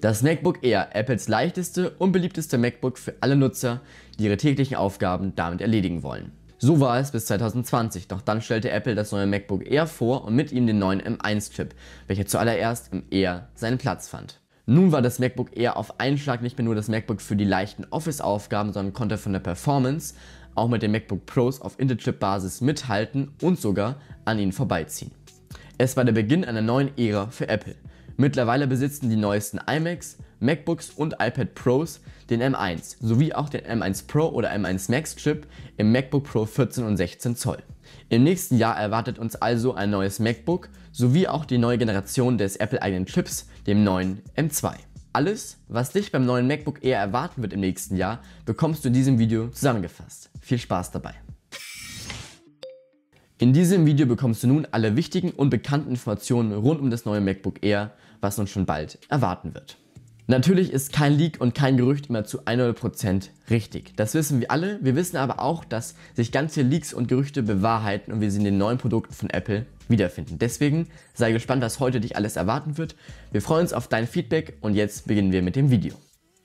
Das MacBook Air, Apples leichteste und beliebteste MacBook für alle Nutzer, die ihre täglichen Aufgaben damit erledigen wollen. So war es bis 2020, doch dann stellte Apple das neue MacBook Air vor und mit ihm den neuen M1-Chip, welcher zuallererst im Air seinen Platz fand. Nun war das MacBook Air auf einen Schlag nicht mehr nur das MacBook für die leichten Office-Aufgaben, sondern konnte von der Performance auch mit den MacBook Pros auf interchip basis mithalten und sogar an ihnen vorbeiziehen. Es war der Beginn einer neuen Ära für Apple. Mittlerweile besitzen die neuesten iMacs, MacBooks und iPad Pros den M1 sowie auch den M1 Pro oder M1 Max Chip im MacBook Pro 14 und 16 Zoll. Im nächsten Jahr erwartet uns also ein neues MacBook sowie auch die neue Generation des Apple-eigenen Chips, dem neuen M2. Alles, was dich beim neuen MacBook Air erwarten wird im nächsten Jahr, bekommst du in diesem Video zusammengefasst. Viel Spaß dabei! In diesem Video bekommst du nun alle wichtigen und bekannten Informationen rund um das neue MacBook Air was uns schon bald erwarten wird. Natürlich ist kein Leak und kein Gerücht immer zu 100% richtig. Das wissen wir alle. Wir wissen aber auch, dass sich ganze Leaks und Gerüchte bewahrheiten und wir sie in den neuen Produkten von Apple wiederfinden. Deswegen sei gespannt, was heute dich alles erwarten wird. Wir freuen uns auf dein Feedback und jetzt beginnen wir mit dem Video.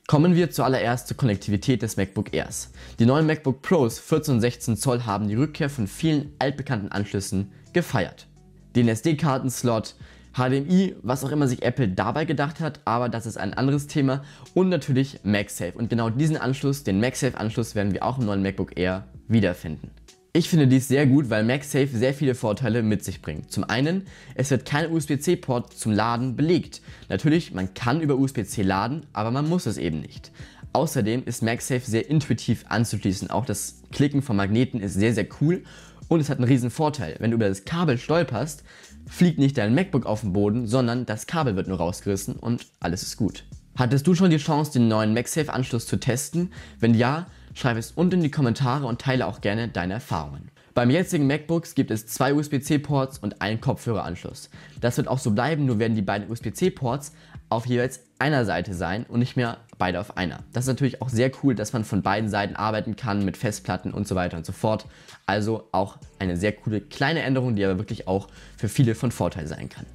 Kommen wir zuallererst zur Konnektivität des MacBook Airs. Die neuen MacBook Pros 14 und 16 Zoll haben die Rückkehr von vielen altbekannten Anschlüssen gefeiert. Den SD-Kartenslot, HDMI, was auch immer sich Apple dabei gedacht hat, aber das ist ein anderes Thema. Und natürlich MagSafe. Und genau diesen Anschluss, den MagSafe-Anschluss, werden wir auch im neuen MacBook Air wiederfinden. Ich finde dies sehr gut, weil MagSafe sehr viele Vorteile mit sich bringt. Zum einen, es wird kein USB-C-Port zum Laden belegt. Natürlich, man kann über USB-C laden, aber man muss es eben nicht. Außerdem ist MagSafe sehr intuitiv anzuschließen. Auch das Klicken von Magneten ist sehr, sehr cool und es hat einen riesen Vorteil. Wenn du über das Kabel stolperst, fliegt nicht dein MacBook auf den Boden, sondern das Kabel wird nur rausgerissen und alles ist gut. Hattest du schon die Chance, den neuen MagSafe-Anschluss zu testen? Wenn ja, schreib es unten in die Kommentare und teile auch gerne deine Erfahrungen. Beim jetzigen MacBooks gibt es zwei USB-C-Ports und einen Kopfhöreranschluss. Das wird auch so bleiben, nur werden die beiden USB-C-Ports auf jeweils einer Seite sein und nicht mehr beide auf einer. Das ist natürlich auch sehr cool, dass man von beiden Seiten arbeiten kann mit Festplatten und so weiter und so fort. Also auch eine sehr coole kleine Änderung, die aber wirklich auch für viele von Vorteil sein kann.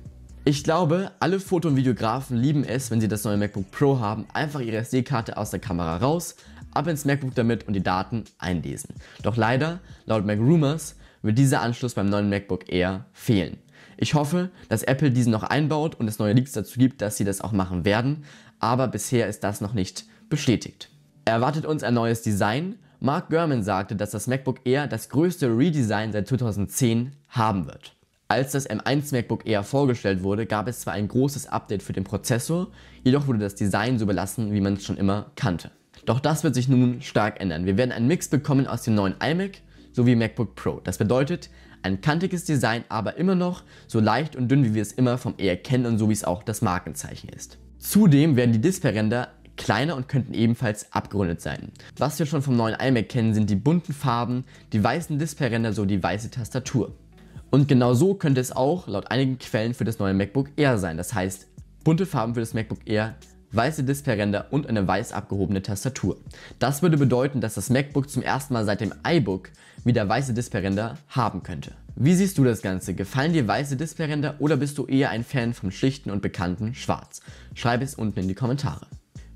Ich glaube, alle Foto- und Videografen lieben es, wenn sie das neue MacBook Pro haben, einfach ihre SD-Karte aus der Kamera raus, ab ins MacBook damit und die Daten einlesen. Doch leider, laut MacRumors, wird dieser Anschluss beim neuen MacBook Air fehlen. Ich hoffe, dass Apple diesen noch einbaut und es neue Leaks dazu gibt, dass sie das auch machen werden aber bisher ist das noch nicht bestätigt. Erwartet uns ein neues Design? Mark Gurman sagte, dass das MacBook Air das größte Redesign seit 2010 haben wird. Als das M1 MacBook Air vorgestellt wurde, gab es zwar ein großes Update für den Prozessor, jedoch wurde das Design so belassen, wie man es schon immer kannte. Doch das wird sich nun stark ändern. Wir werden einen Mix bekommen aus dem neuen iMac sowie MacBook Pro. Das bedeutet, ein kantiges Design, aber immer noch so leicht und dünn, wie wir es immer vom Air kennen und so wie es auch das Markenzeichen ist. Zudem werden die Displayränder kleiner und könnten ebenfalls abgerundet sein. Was wir schon vom neuen iMac kennen, sind die bunten Farben, die weißen Displayränder sowie die weiße Tastatur. Und genau so könnte es auch laut einigen Quellen für das neue MacBook Air sein. Das heißt, bunte Farben für das MacBook Air, weiße Displayränder und eine weiß abgehobene Tastatur. Das würde bedeuten, dass das MacBook zum ersten Mal seit dem iBook wieder weiße Displayränder haben könnte. Wie siehst du das Ganze? Gefallen dir weiße Displayränder oder bist du eher ein Fan vom schlichten und bekannten Schwarz? Schreib es unten in die Kommentare.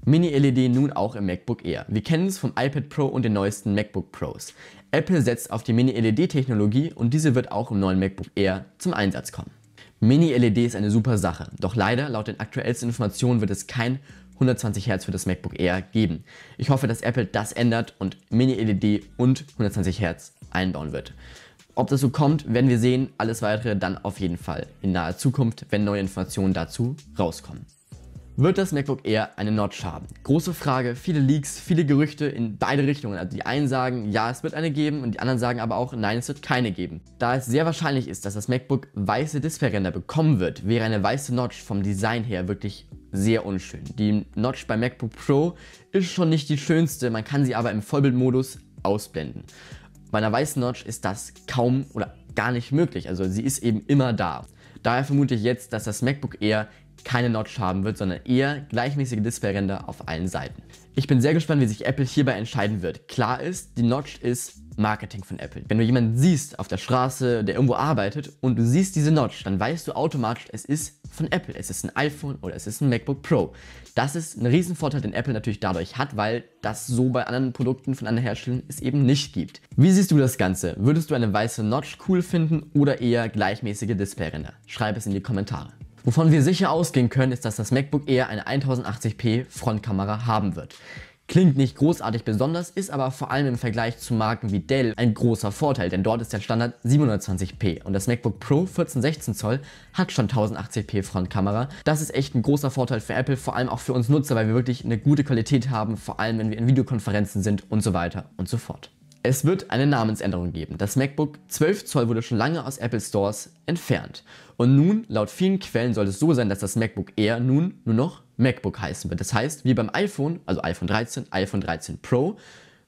Mini-LED nun auch im MacBook Air. Wir kennen es vom iPad Pro und den neuesten MacBook Pros. Apple setzt auf die Mini-LED-Technologie und diese wird auch im neuen MacBook Air zum Einsatz kommen. Mini-LED ist eine super Sache, doch leider, laut den aktuellsten Informationen, wird es kein 120 Hz für das MacBook Air geben. Ich hoffe, dass Apple das ändert und Mini-LED und 120 Hz einbauen wird. Ob das so kommt, werden wir sehen. Alles weitere dann auf jeden Fall in naher Zukunft, wenn neue Informationen dazu rauskommen wird das MacBook Air eine Notch haben? Große Frage, viele Leaks, viele Gerüchte in beide Richtungen. Also die einen sagen, ja, es wird eine geben und die anderen sagen aber auch, nein, es wird keine geben. Da es sehr wahrscheinlich ist, dass das MacBook weiße Displayränder bekommen wird, wäre eine weiße Notch vom Design her wirklich sehr unschön. Die Notch beim MacBook Pro ist schon nicht die schönste, man kann sie aber im Vollbildmodus ausblenden. Bei einer weißen Notch ist das kaum oder gar nicht möglich, also sie ist eben immer da. Daher vermute ich jetzt, dass das MacBook Air keine Notch haben wird, sondern eher gleichmäßige Displayränder auf allen Seiten. Ich bin sehr gespannt, wie sich Apple hierbei entscheiden wird. Klar ist, die Notch ist Marketing von Apple. Wenn du jemanden siehst auf der Straße, der irgendwo arbeitet und du siehst diese Notch, dann weißt du automatisch, es ist von Apple. Es ist ein iPhone oder es ist ein MacBook Pro. Das ist ein Riesenvorteil, den Apple natürlich dadurch hat, weil das so bei anderen Produkten von anderen Herstellern es eben nicht gibt. Wie siehst du das Ganze? Würdest du eine weiße Notch cool finden oder eher gleichmäßige Displayränder? Schreib es in die Kommentare. Wovon wir sicher ausgehen können, ist, dass das MacBook Air eine 1080p Frontkamera haben wird. Klingt nicht großartig besonders, ist aber vor allem im Vergleich zu Marken wie Dell ein großer Vorteil, denn dort ist der Standard 720p und das MacBook Pro 14-16 Zoll hat schon 1080p Frontkamera. Das ist echt ein großer Vorteil für Apple, vor allem auch für uns Nutzer, weil wir wirklich eine gute Qualität haben, vor allem wenn wir in Videokonferenzen sind und so weiter und so fort. Es wird eine Namensänderung geben. Das MacBook 12 Zoll wurde schon lange aus Apple Stores entfernt. Und nun, laut vielen Quellen, soll es so sein, dass das MacBook Air nun nur noch MacBook heißen wird. Das heißt, wie beim iPhone, also iPhone 13, iPhone 13 Pro,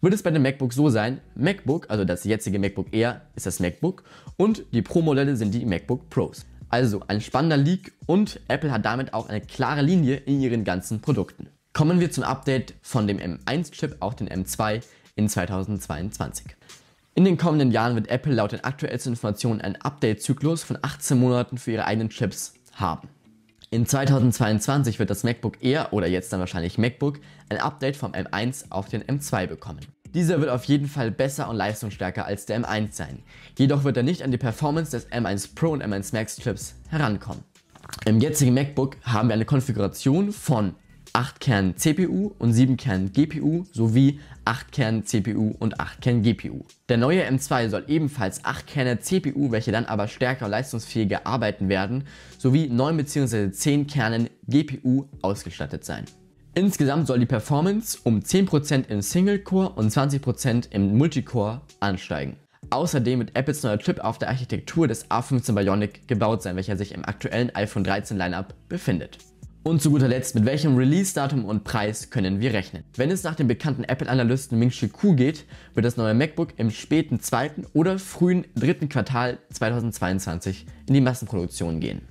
wird es bei dem MacBook so sein, MacBook, also das jetzige MacBook Air, ist das MacBook und die Pro-Modelle sind die MacBook Pros. Also ein spannender Leak und Apple hat damit auch eine klare Linie in ihren ganzen Produkten. Kommen wir zum Update von dem M1-Chip auf den M2 in 2022. In den kommenden Jahren wird Apple laut den aktuellsten Informationen einen Update-Zyklus von 18 Monaten für ihre eigenen Chips haben. In 2022 wird das MacBook Air oder jetzt dann wahrscheinlich MacBook ein Update vom M1 auf den M2 bekommen. Dieser wird auf jeden Fall besser und leistungsstärker als der M1 sein. Jedoch wird er nicht an die Performance des M1 Pro und M1 Max Chips herankommen. Im jetzigen MacBook haben wir eine Konfiguration von 8 Kern CPU und 7 Kern GPU sowie 8 Kern CPU und 8 Kern GPU. Der neue M2 soll ebenfalls 8 Kerne CPU, welche dann aber stärker und leistungsfähiger arbeiten werden, sowie 9 bzw. 10 Kernen GPU ausgestattet sein. Insgesamt soll die Performance um 10% im Single-Core und 20% im Multicore ansteigen. Außerdem wird Apples neuer Chip auf der Architektur des A15 Bionic gebaut sein, welcher sich im aktuellen iPhone 13 Lineup befindet. Und zu guter Letzt, mit welchem Release-Datum und Preis können wir rechnen? Wenn es nach dem bekannten Apple-Analysten Ming Chi Ku geht, wird das neue MacBook im späten zweiten oder frühen dritten Quartal 2022 in die Massenproduktion gehen.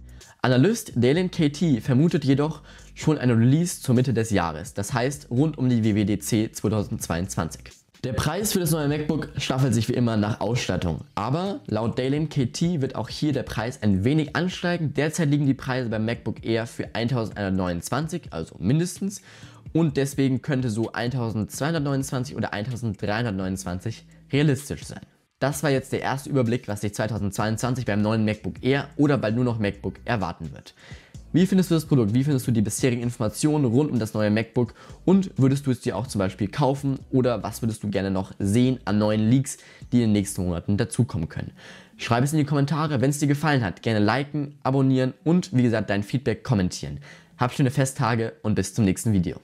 Analyst Dalen KT vermutet jedoch schon eine Release zur Mitte des Jahres, das heißt rund um die WWDC 2022. Der Preis für das neue MacBook staffelt sich wie immer nach Ausstattung. Aber laut Daylin KT wird auch hier der Preis ein wenig ansteigen. Derzeit liegen die Preise beim MacBook Air für 1129, also mindestens. Und deswegen könnte so 1229 oder 1329 realistisch sein. Das war jetzt der erste Überblick, was sich 2022 beim neuen MacBook Air oder bald nur noch MacBook erwarten wird. Wie findest du das Produkt? Wie findest du die bisherigen Informationen rund um das neue MacBook? Und würdest du es dir auch zum Beispiel kaufen? Oder was würdest du gerne noch sehen an neuen Leaks, die in den nächsten Monaten dazukommen können? Schreib es in die Kommentare, wenn es dir gefallen hat. Gerne liken, abonnieren und wie gesagt dein Feedback kommentieren. Hab schöne Festtage und bis zum nächsten Video.